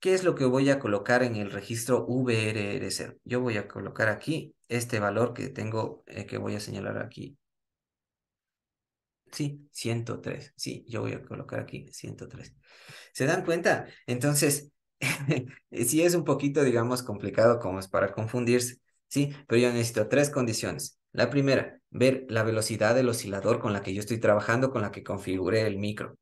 ¿qué es lo que voy a colocar en el registro VRR0? Yo voy a colocar aquí este valor que tengo, eh, que voy a señalar aquí. Sí, 103. Sí, yo voy a colocar aquí 103. ¿Se dan cuenta? Entonces, eh, sí es un poquito, digamos, complicado como es para confundirse, ¿sí? Pero yo necesito tres condiciones. La primera, ver la velocidad del oscilador con la que yo estoy trabajando, con la que configuré el micro.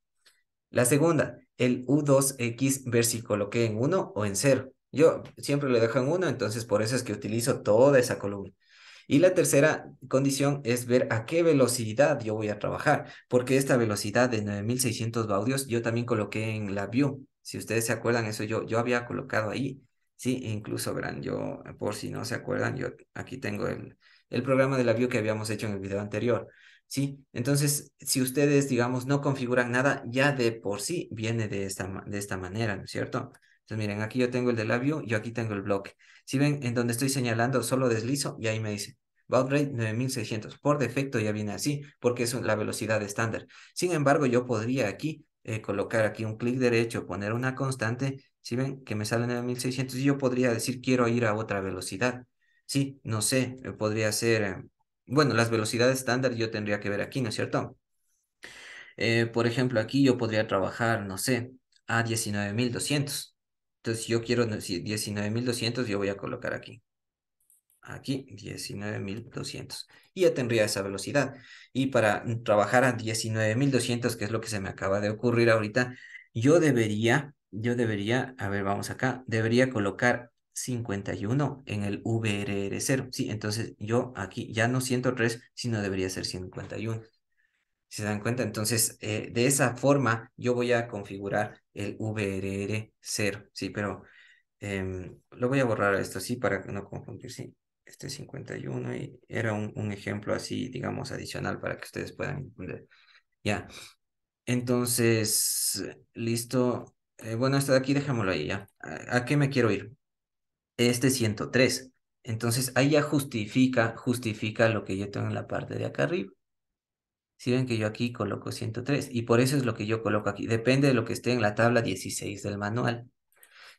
La segunda, el U2X, ver si coloqué en 1 o en 0. Yo siempre lo dejo en 1, entonces por eso es que utilizo toda esa columna. Y la tercera condición es ver a qué velocidad yo voy a trabajar, porque esta velocidad de 9600 baudios yo también coloqué en la view. Si ustedes se acuerdan, eso yo, yo había colocado ahí. Sí, incluso verán, yo, por si no se acuerdan, yo aquí tengo el, el programa de la VIEW que habíamos hecho en el video anterior. ¿sí? Entonces, si ustedes, digamos, no configuran nada, ya de por sí viene de esta, de esta manera, ¿no es cierto? Entonces, miren, aquí yo tengo el de la view, yo aquí tengo el bloque. Si ven, en donde estoy señalando, solo deslizo y ahí me dice baud rate 9600. Por defecto ya viene así, porque es la velocidad estándar. Sin embargo, yo podría aquí eh, colocar aquí un clic derecho, poner una constante, si ven que me sale 9600, y yo podría decir quiero ir a otra velocidad. Sí, no sé, eh, podría ser, eh, bueno, las velocidades estándar yo tendría que ver aquí, ¿no es cierto? Eh, por ejemplo, aquí yo podría trabajar, no sé, a 19.200. Entonces yo quiero 19.200, yo voy a colocar aquí. Aquí, 19.200. Y ya tendría esa velocidad. Y para mm, trabajar a 19.200, que es lo que se me acaba de ocurrir ahorita, yo debería, yo debería, a ver, vamos acá, debería colocar 51 en el VRR0. Sí, entonces yo aquí ya no 103, sino debería ser 51. se dan cuenta, entonces eh, de esa forma yo voy a configurar el VRR0. Sí, pero em, lo voy a borrar esto, sí, para no confundir, Sí, este 51 y era un, ejemplo así, digamos, adicional para que ustedes puedan entender. Ya. Entonces, listo. Eh, bueno, esto de aquí dejémoslo ahí ya. ¿A, qué me quiero ir? este 103. Entonces ahí ya justifica, justifica lo que yo tengo en la parte de acá arriba. Si ven que yo aquí coloco 103 y por eso es lo que yo coloco aquí. Depende de lo que esté en la tabla 16 del manual.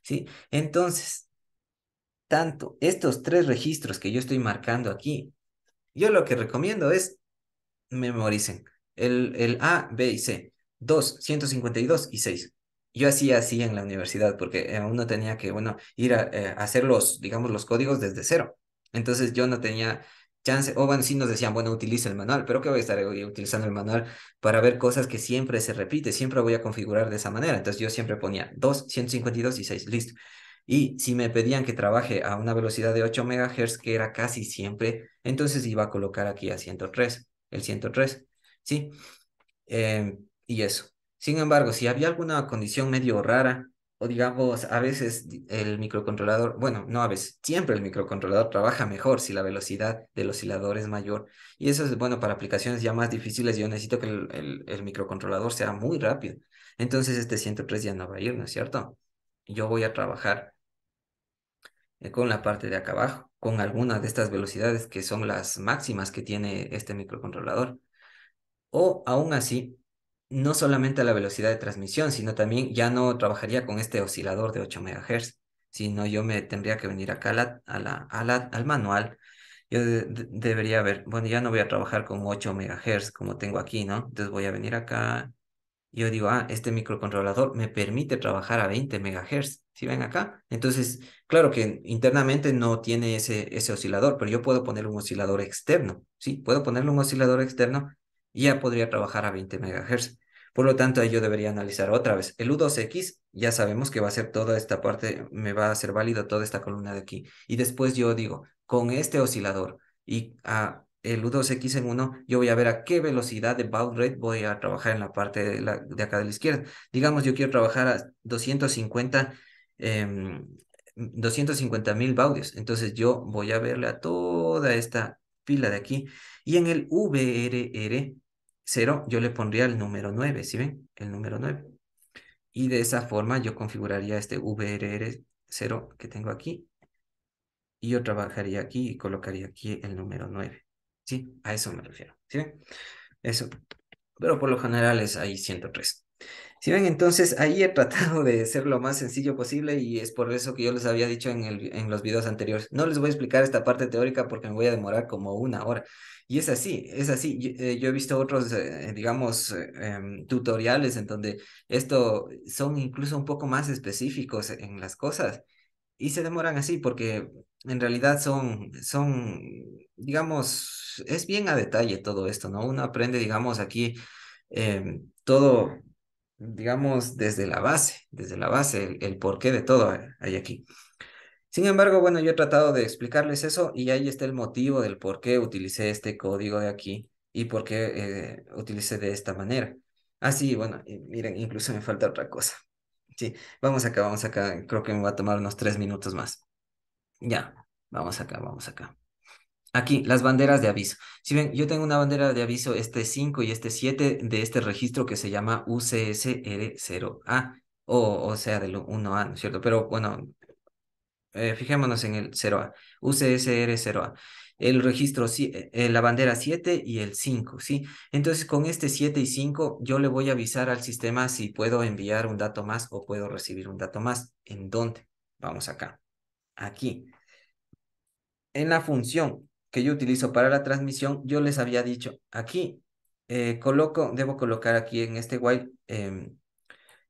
¿Sí? Entonces, tanto estos tres registros que yo estoy marcando aquí, yo lo que recomiendo es memoricen el, el A, B y C. 2, 152 y 6 yo hacía así en la universidad, porque eh, uno tenía que, bueno, ir a eh, hacer los, digamos, los códigos desde cero. Entonces yo no tenía chance, o bueno, sí nos decían, bueno, utilice el manual, pero ¿qué voy a estar eh, utilizando el manual para ver cosas que siempre se repite, siempre voy a configurar de esa manera. Entonces yo siempre ponía 2, 152 y 6, listo. Y si me pedían que trabaje a una velocidad de 8 MHz, que era casi siempre, entonces iba a colocar aquí a 103, el 103, ¿sí? Em, y eso. Sin embargo, si había alguna condición medio rara, o digamos, a veces el microcontrolador, bueno, no a veces, siempre el microcontrolador trabaja mejor si la velocidad del oscilador es mayor. Y eso es bueno para aplicaciones ya más difíciles. Yo necesito que el, microcontrolador sea muy rápido. Entonces este 103 ya no va a ir, ¿no es cierto? Yo voy a trabajar eh, con la parte de acá abajo, con alguna de estas velocidades que son las máximas que tiene este microcontrolador. O aún así, no solamente a la velocidad de transmisión, sino también ya no trabajaría con este oscilador de 8 MHz, sino yo me tendría que venir acá a la, al manual. Yo debería ver, bueno, ya no voy a trabajar con 8 MHz como tengo aquí, ¿no? Entonces voy a venir acá. Yo digo, ah, este microcontrolador me permite trabajar a 20 MHz. Si ven acá? Entonces, claro que internamente no tiene ese, ese oscilador, pero yo puedo poner un oscilador externo, ¿sí? Puedo ponerle un oscilador externo y ya podría trabajar a 20 MHz. Por lo tanto, yo debería analizar otra vez. El U2X ya sabemos que va a ser toda esta parte, me va a ser válido toda esta columna de aquí. Y después yo digo, con este oscilador y el U2X en 1, yo voy a ver a qué velocidad de baud rate voy a trabajar en la parte de, la, de, acá de la izquierda. Digamos, yo quiero trabajar a 250 em, baudios. Entonces yo voy a verle a toda esta pila de aquí. Y en el VRR 0, yo le pondría el número 9, ¿sí ven? El número 9. Y de esa forma yo configuraría este VRR0 que tengo aquí. Y yo trabajaría aquí y colocaría aquí el número 9. ¿Sí? A eso me refiero. ¿Sí ven? Eso. Pero por lo general es ahí 103. ¿Sí ven, entonces ahí he tratado de ser lo más sencillo posible y es por eso que yo les había dicho en, el, en los videos anteriores. No les voy a explicar esta parte teórica porque me voy a demorar como una hora y es así, es así. Yo, eh, he visto otros, eh, eh, digamos, em, tutoriales en donde esto son incluso un poco más específicos en las cosas y se demoran así porque en realidad son, son, digamos, es bien a detalle todo esto, ¿no? Uno aprende, digamos, aquí em, todo, digamos, desde la base, desde la base, el, el porqué de todo hay aquí. Sin embargo, bueno, yo he tratado de explicarles eso y ahí está el motivo del por qué utilicé este código de aquí y por qué eh, utilicé de esta manera. Ah, sí, bueno, miren, incluso me falta otra cosa. Sí, vamos acá, vamos acá. Creo que me va a tomar unos tres minutos más. Ya, vamos acá, vamos acá. Aquí, las banderas de aviso. Si ven, yo tengo una bandera de aviso, este 5 y este 7 de este registro que se llama UCSR0A, o, o sea, del 1A, ¿no es cierto? Pero bueno, eh, fijémonos en el 0A, UCSR0A, el registro, eh, eh, la bandera 7 y el 5, ¿sí? Entonces, con este 7 y 5, yo le voy a avisar al sistema si puedo enviar un dato más o puedo recibir un dato más. ¿En dónde? Vamos acá, aquí. En la función que yo utilizo para la transmisión, yo les había dicho, aquí coloco, debo colocar aquí en este while em,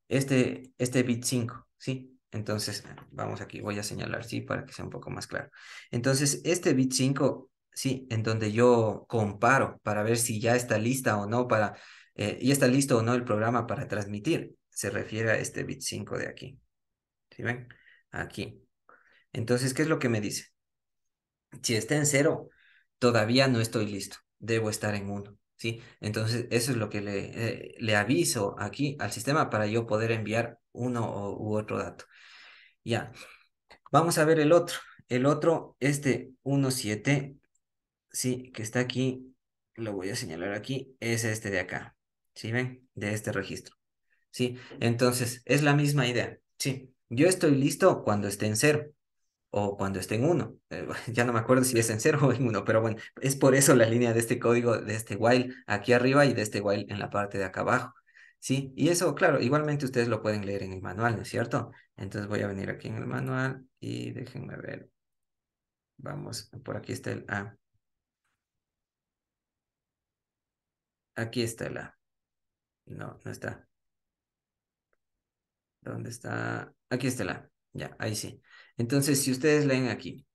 este, este bit 5, ¿sí? Entonces, vamos aquí, voy a señalar sí para que sea un poco más claro. Entonces, este bit 5, sí, en donde yo comparo para ver si ya está lista o no para, eh, ya está listo o no el programa para transmitir, se refiere a este bit 5 de aquí. ¿Sí ven? Aquí. Entonces, ¿qué es lo que me dice? Si está en cero, todavía no estoy listo. Debo estar en 1. Entonces, eso es lo que le, eh, le aviso aquí al sistema para yo poder enviar uno u otro dato. Ya, vamos a ver el otro. El otro, este 1.7, ¿sí? Que está aquí, lo voy a señalar aquí, es este de acá, ¿sí ven? De este registro, ¿sí? Entonces, es la misma idea, ¿sí? Yo estoy listo cuando esté en cero o cuando esté en 1. Eh, ya no me acuerdo si es en 0 o en 1, pero bueno, es por eso la línea de este código, de este while aquí arriba y de este while en la parte de acá abajo. ¿Sí? Y eso, claro, igualmente ustedes lo pueden leer en el manual, ¿no es cierto? Entonces voy a venir aquí en el manual y déjenme ver. Vamos, por aquí está el A. Aquí está la A. No, no está. ¿Dónde está? Aquí está la Ya, ahí sí. Entonces, si ustedes leen aquí,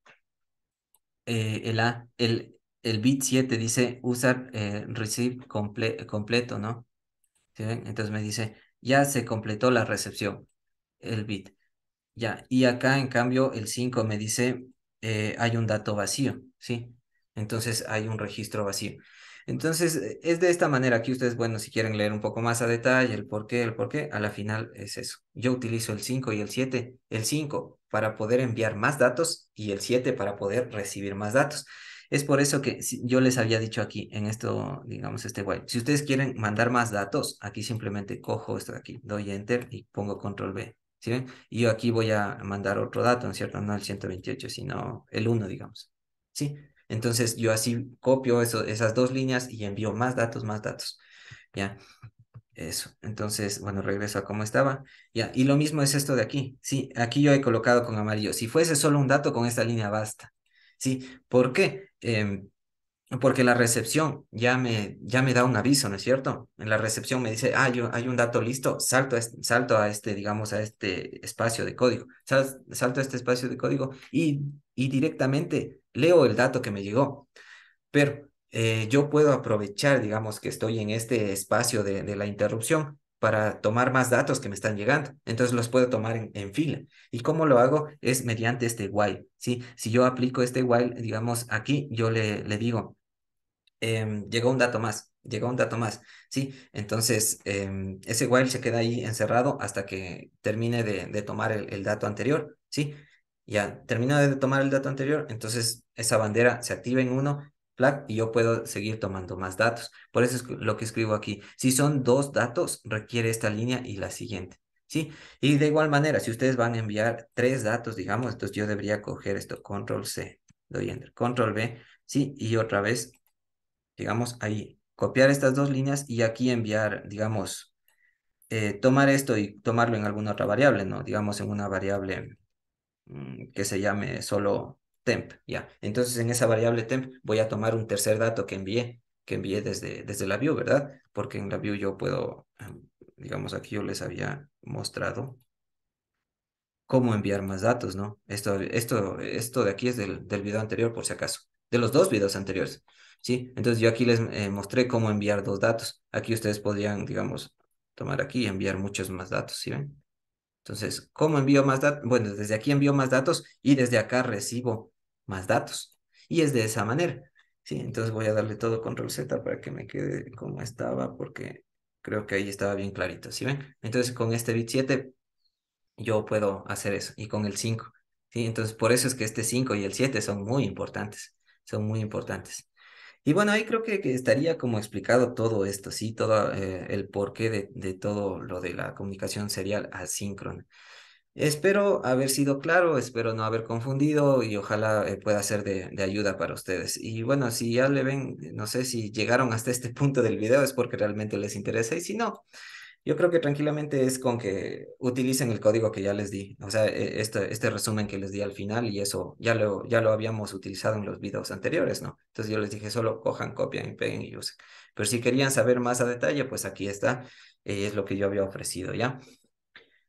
eh, el, a, el, el bit 7 dice usar eh, receive completo, ¿no? Entonces me dice, ya se completó la recepción, el bit. Ya, y acá en cambio el 5 me dice, eh, hay un dato vacío, ¿sí? Entonces hay un registro vacío. Entonces, es de esta manera que ustedes, bueno, si quieren leer un poco más a detalle el por qué, el por qué, a la final es eso. Yo utilizo el 5 y el 7. El 5 para poder enviar más datos y el 7 para poder recibir más datos. Es por eso que yo les había dicho aquí en esto, digamos, este guay Si ustedes quieren mandar más datos, aquí simplemente cojo esto de aquí, doy enter y pongo control B. ¿Sí Y yo aquí voy a mandar otro dato, ¿no es cierto? No el 128, sino el 1, digamos. ¿Sí? Entonces yo así copio eso, esas dos líneas y envío más datos, más datos. ¿Ya? Eso. Entonces, bueno, regreso a cómo estaba. y lo mismo es esto de aquí. Sí, aquí yo he colocado con amarillo. Si fuese solo un dato, con esta línea basta. Sí, ¿por qué? Em, porque la recepción ya me, ya me da un aviso, ¿no es cierto? En la recepción me dice, ah, yo, hay un dato listo, salto a este, salto a este digamos, a este espacio de código, salto a este espacio de código y, y directamente leo el dato que me llegó. Pero eh, yo puedo aprovechar, digamos, que estoy en este espacio de, la interrupción para tomar más datos que me están llegando. Entonces los puedo tomar en, fila. ¿Y cómo lo hago? Es mediante este while, ¿sí? Si yo aplico este while, digamos, aquí yo le, le digo, em, llegó un dato más, llegó un dato más, ¿sí? Entonces, em, ese while se queda ahí encerrado hasta que termine de, tomar el, dato anterior, ¿sí? Ya terminado de tomar el dato anterior, entonces esa bandera se activa en uno y yo puedo seguir tomando más datos. Por eso es lo que escribo aquí. Si son dos datos, requiere esta línea y la siguiente. ¿Sí? Y de igual manera, si ustedes van a enviar tres datos, digamos, entonces yo debería coger esto, control C, doy enter, control B, ¿sí? Y otra vez, digamos, ahí, copiar estas dos líneas y aquí enviar, digamos, eh, tomar esto y tomarlo en alguna otra variable, ¿no? Digamos, en una variable mm, que se llame solo temp, ya. Entonces en esa variable temp voy a tomar un tercer dato que envié, que envié desde, desde la view, ¿verdad? Porque en la view yo puedo, em, digamos aquí yo les había mostrado cómo enviar más datos, ¿no? Esto, esto, esto de aquí es del, video anterior, por si acaso, de los dos videos anteriores, ¿sí? Entonces yo aquí les eh, mostré cómo enviar dos datos. Aquí ustedes podrían, digamos, tomar aquí y enviar muchos más datos, ¿sí ven? Entonces, ¿cómo envío más datos? Bueno, desde aquí envío más datos y desde acá recibo más datos. Y es de esa manera. Sí, entonces voy a darle todo control Z para que me quede como estaba, porque creo que ahí estaba bien clarito. ¿Sí ven? Entonces con este bit 7 yo puedo hacer eso. Y con el 5. ¿sí? Entonces por eso es que este 5 y el 7 son muy importantes. Son muy importantes. Y bueno, ahí creo que, estaría como explicado todo esto, ¿sí? Todo eh, el porqué de, de todo lo de la comunicación serial asíncrona. Espero haber sido claro, espero no haber confundido y ojalá eh, pueda ser de, ayuda para ustedes. Y bueno, si ya le ven, eh, no sé si llegaron hasta este punto del video es porque realmente les interesa y si no, yo creo que tranquilamente es con que utilicen el código que ya les di, o sea, este, este resumen que les di al final y eso ya lo, ya lo habíamos utilizado en los videos anteriores, ¿no? Entonces yo les dije solo cojan, copian y peguen y usen. Pero si querían saber más a detalle, pues aquí está, eh, es lo que yo había ofrecido, ¿ya?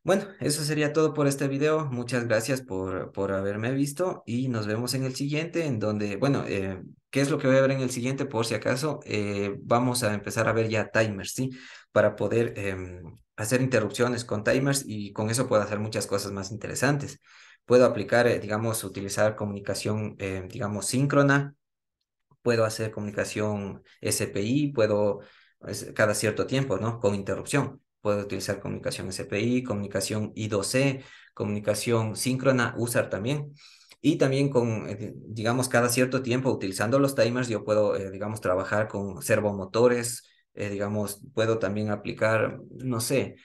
Bueno, eso sería todo por este video. Muchas gracias por, por haberme visto y nos vemos en el siguiente, en donde, bueno, eh, ¿qué es lo que voy a ver en el siguiente? Por si acaso, eh, vamos a empezar a ver ya timers, ¿sí? Para poder em, hacer interrupciones con timers y con eso puedo hacer muchas cosas más interesantes. Puedo aplicar, eh, digamos, utilizar comunicación, digamos, síncrona. Puedo hacer comunicación SPI, puedo cada cierto tiempo, ¿no? Con interrupción puedo utilizar comunicación SPI, comunicación I2C, comunicación síncrona, usar también. Y también con, eh, digamos, cada cierto tiempo, utilizando los timers, yo puedo, eh, digamos, trabajar con servomotores, eh, digamos, puedo también aplicar, no sé,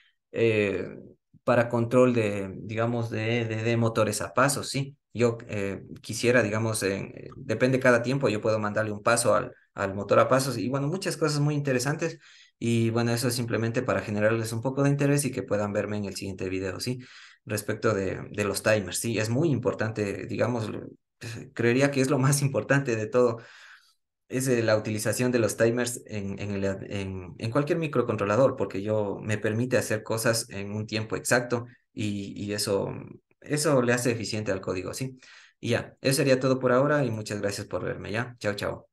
para control de, digamos, de, de, motores a pasos, ¿sí? Yo quisiera, digamos, depende cada tiempo, yo puedo mandarle un paso al, al motor a pasos y bueno, muchas cosas muy interesantes y bueno, eso es simplemente para generarles un poco de interés y que puedan verme en el siguiente video, ¿sí? Respecto de, los timers, ¿sí? Es muy importante, digamos, eh, creería que es lo más importante de todo, es eh, la utilización de los timers en, en, cualquier microcontrolador, porque yo me permite hacer cosas en un tiempo exacto y, y eso, eso le hace eficiente al código, ¿sí? Y ya, eso sería todo por ahora y muchas gracias por verme, ¿ya? Chao, chao.